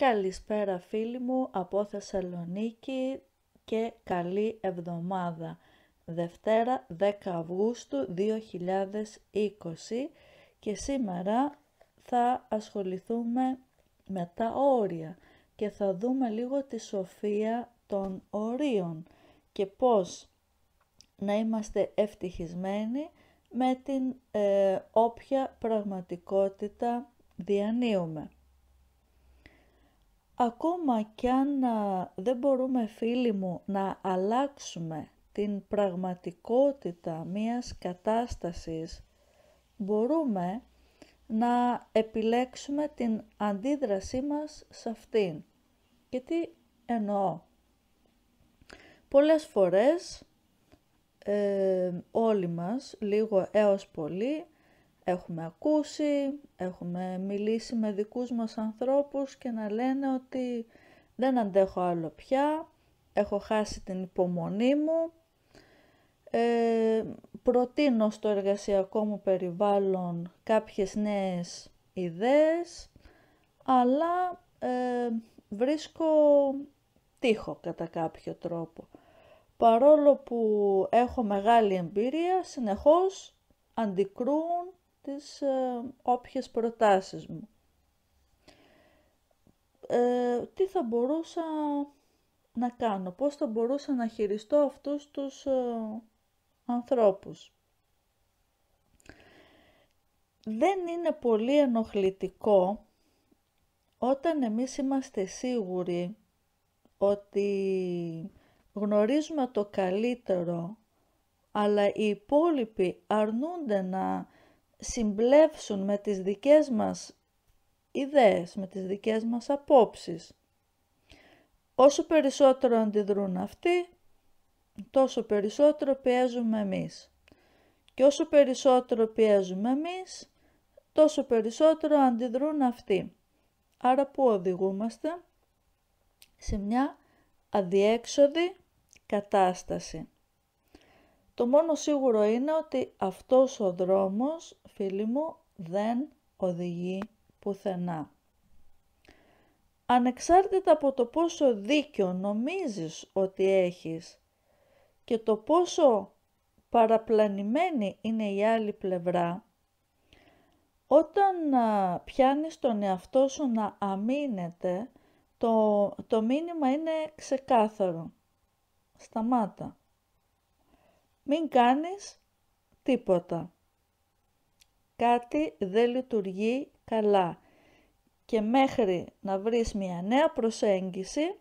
Καλησπέρα φίλοι μου από Θεσσαλονίκη και καλή εβδομάδα. Δευτέρα 10 Αυγούστου 2020 και σήμερα θα ασχοληθούμε με τα όρια και θα δούμε λίγο τη σοφία των ορίων και πώς να είμαστε ευτυχισμένοι με την ε, όποια πραγματικότητα διανύουμε. Ακόμα κι αν δεν μπορούμε φίλοι μου να αλλάξουμε την πραγματικότητα μιας κατάστασης, μπορούμε να επιλέξουμε την αντίδρασή μας σε αυτήν. Και τι εννοώ. Πολλές φορές ε, όλοι μας, λίγο έως πολύ, Έχουμε ακούσει, έχουμε μιλήσει με δικούς μας ανθρώπους και να λένε ότι δεν αντέχω άλλο πια, έχω χάσει την υπομονή μου, ε, προτείνω στο εργασιακό μου περιβάλλον κάποιες νέες ιδέες, αλλά ε, βρίσκω τείχο κατά κάποιο τρόπο. Παρόλο που έχω μεγάλη εμπειρία, συνεχώς αντικρούν τις ε, όποιες προτάσεις μου. Ε, τι θα μπορούσα να κάνω, πώς θα μπορούσα να χειριστώ αυτούς τους ε, ανθρώπους. Δεν είναι πολύ ενοχλητικό όταν εμείς είμαστε σίγουροι ότι γνωρίζουμε το καλύτερο, αλλά οι υπόλοιποι αρνούνται να συμπλέψουν με τις δικές μας ιδέες, με τις δικές μας απόψεις. Όσο περισσότερο αντιδρούν αυτοί, τόσο περισσότερο πιέζουμε εμείς. Και όσο περισσότερο πιέζουμε εμείς, τόσο περισσότερο αντιδρούν αυτοί. Άρα που οδηγούμαστε σε μια αδιέξοδη κατάσταση. Το μόνο σίγουρο είναι ότι αυτός ο δρόμος φίλοι μου, δεν οδηγεί πουθενά. Ανεξάρτητα από το πόσο δίκιο νομίζεις ότι έχεις και το πόσο παραπλανημένη είναι η άλλη πλευρά, όταν α, πιάνεις τον εαυτό σου να αμήνεται, το, το μήνυμα είναι ξεκάθαρο. Σταμάτα. Μην κάνεις τίποτα κάτι δεν λειτουργεί καλά και μέχρι να βρεις μια νέα προσέγγιση,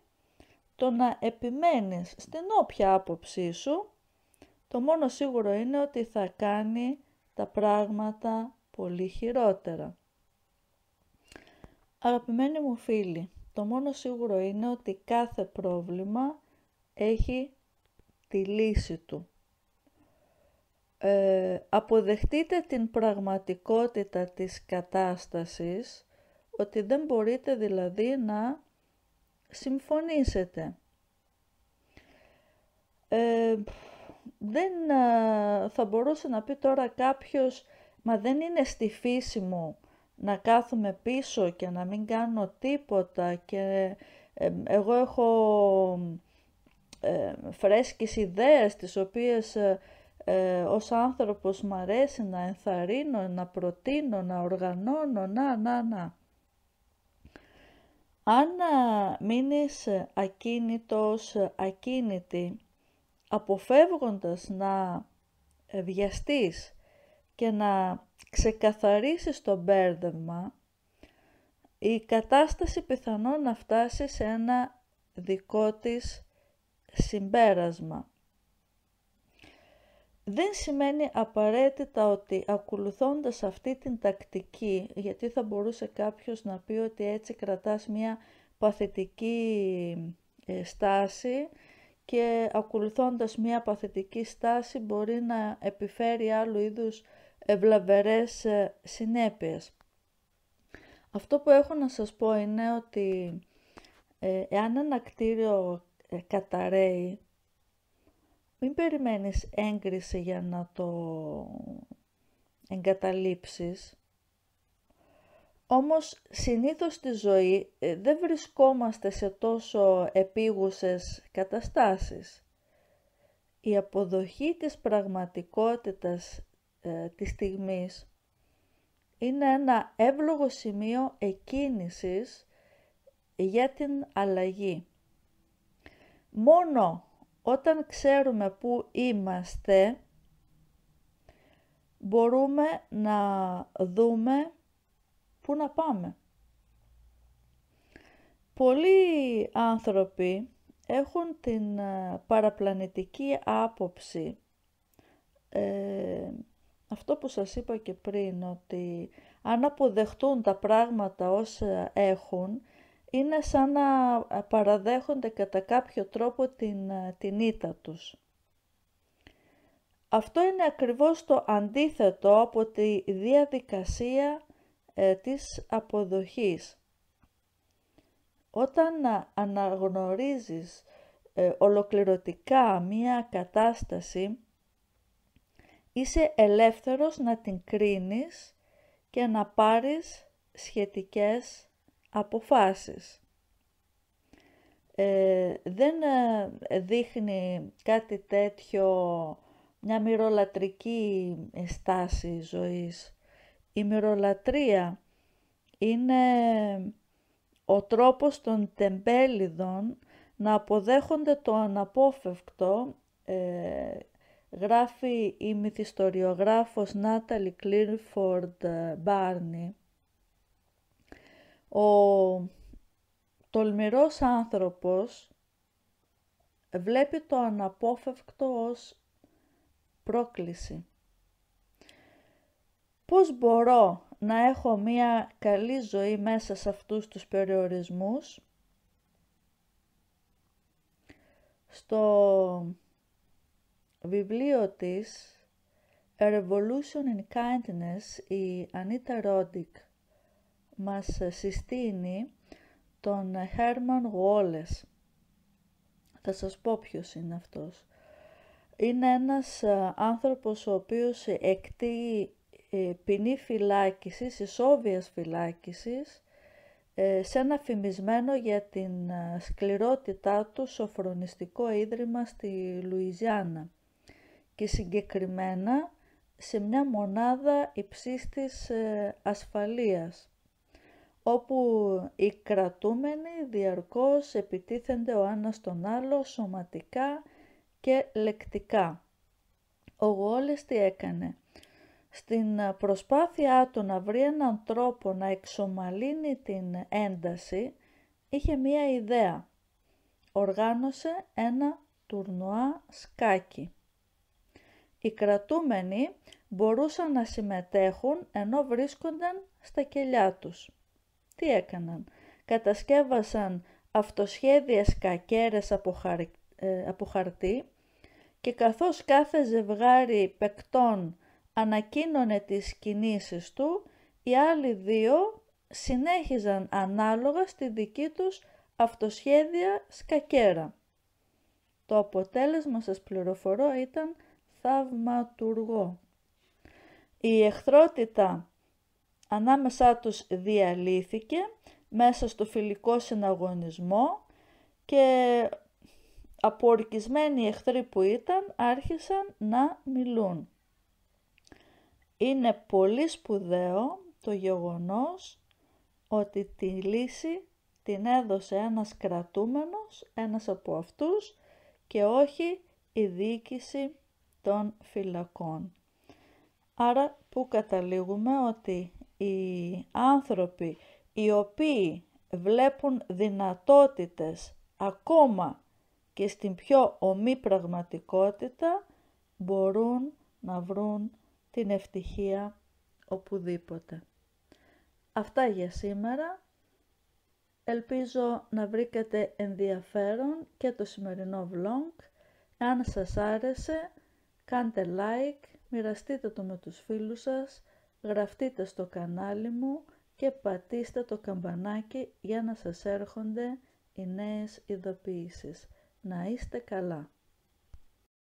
το να επιμένεις στην όποια άποψή σου, το μόνο σίγουρο είναι ότι θα κάνει τα πράγματα πολύ χειρότερα. Αγαπημένοι μου φίλοι, το μόνο σίγουρο είναι ότι κάθε πρόβλημα έχει τη λύση του. Ε, αποδεχτείτε την πραγματικότητα της κατάστασης, ότι δεν μπορείτε δηλαδή να συμφωνήσετε. Ε, δεν ε, θα μπορούσε να πει τώρα κάποιος, μα δεν είναι στη φύση μου να κάθομαι πίσω και να μην κάνω τίποτα και εγώ έχω ε, φρέσκες ιδέες τις οποίες ε, ως άνθρωπος μου αρέσει να ενθαρρύνω, να προτείνω, να οργανώνω, να, να, να. Αν μείνεις ακίνητος, ακίνητη, αποφεύγοντας να βιαστείς και να ξεκαθαρίσεις το μπέρδευμα, η κατάσταση πιθανόν να φτάσει σε ένα δικό της συμπέρασμα δεν σημαίνει απαραίτητα ότι ακολουθώντας αυτή την τακτική, γιατί θα μπορούσε κάποιος να πει ότι έτσι κρατάς μια παθητική ε, στάση και ακολουθώντας μια παθητική στάση μπορεί να επιφέρει άλλου είδους ευλαβερές ε, συνέπειες. Αυτό που έχω να σας πω είναι ότι ε, εάν ένα κτίριο καταραίει μην περιμένεις έγκριση για να το εγκαταλείψεις. Όμως συνήθως στη ζωή ε, δεν βρισκόμαστε σε τόσο επίγουσες καταστάσεις. Η αποδοχή της πραγματικότητας ε, της στιγμής είναι ένα εύλογο σημείο εκκίνησης για την αλλαγή. Μόνο όταν ξέρουμε πού είμαστε, μπορούμε να δούμε πού να πάμε. Πολλοί άνθρωποι έχουν την ε, παραπλανητική άποψη. Ε, αυτό που σας είπα και πριν, ότι αν αποδεχτούν τα πράγματα όσα έχουν, είναι σαν να ε, παραδέχονται κατά κάποιο τρόπο την, ε, την ήττα τους. Αυτό είναι ακριβώς το αντίθετο από τη διαδικασία ε, της αποδοχής. Όταν αναγνωρίζεις ολοκληρωτικά μία κατάσταση, είσαι ελεύθερος να την κρίνεις και να πάρεις σχετικές αποφάσεις. Ε, δεν ε, δείχνει κάτι τέτοιο μια μυρολατρική στάση ζωής. Η μυρολατρία είναι ο τρόπος των τεμπέλιδων να αποδέχονται το αναπόφευκτο, ε, γράφει η μυθιστοριογράφος Νάταλι Κλίνφορντ Μπάρνι, ο τολμηρός άνθρωπος βλέπει το αναπόφευκτο ως πρόκληση. Πώς μπορώ να έχω μία καλή ζωή μέσα σε αυτούς τους περιορισμούς. Στο βιβλίο της A Revolution in Kindness η Ανίτα Roddick μας συστήνει τον Χέρμαν Wallace. Θα σας πω ποιος είναι αυτός. Είναι ένας ε, άνθρωπος ο οποίος εκτεί ε, ποινή φυλάκισης, ισόβιας φυλάκισης, ε, σε ένα φημισμένο για την σκληρότητά του σοφρονιστικό ίδρυμα στη Λουιζιάννα και συγκεκριμένα σε μια μονάδα υψίστης ασφαλείας όπου οι κρατούμενοι διαρκώς επιτίθενται ο ένας τον άλλο σωματικά και λεκτικά. Ο Γόλες τι έκανε. Στην προσπάθειά του να βρει έναν τρόπο να εξομαλύνει την ένταση, είχε μία ιδέα. Οργάνωσε ένα τουρνουά σκάκι. Οι κρατούμενοι μπορούσαν να συμμετέχουν ενώ βρίσκονταν στα κελιά τους τι έκαναν. Κατασκεύασαν αυτοσχέδια σκακέρες από, ε, από χαρτί και καθώς κάθε ζευγάρι παικτών ανακοίνωνε τις κινήσεις του, οι άλλοι δύο συνέχιζαν ανάλογα στη δική τους αυτοσχέδια σκακέρα. Το αποτέλεσμα σας πληροφορώ ήταν θαυματουργό. Η εχθρότητα ανάμεσά τους διαλύθηκε μέσα στο φιλικό συναγωνισμό και απορκισμένοι εχθροί που ήταν άρχισαν να μιλούν. Είναι πολύ σπουδαίο το γεγονός ότι τη λύση την έδωσε ένας κρατούμενος, ένας από αυτούς και όχι η διοίκηση των φυλακών. Άρα που καταλήγουμε ότι οι άνθρωποι οι οποίοι βλέπουν δυνατότητες ακόμα και στην πιο ομή πραγματικότητα μπορούν να βρουν την ευτυχία οπουδήποτε. Αυτά για σήμερα. Ελπίζω να βρήκατε ενδιαφέρον και το σημερινό vlog. Αν σας άρεσε, κάντε like, μοιραστείτε το με τους φίλους σας γραφτείτε στο κανάλι μου και πατήστε το καμπανάκι για να σας έρχονται οι νέες ειδοποιήσεις. Να είστε καλά!